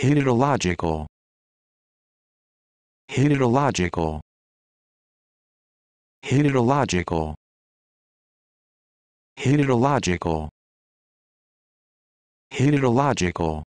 Heterological. Heterological. Heterological. Heterological. Heterological.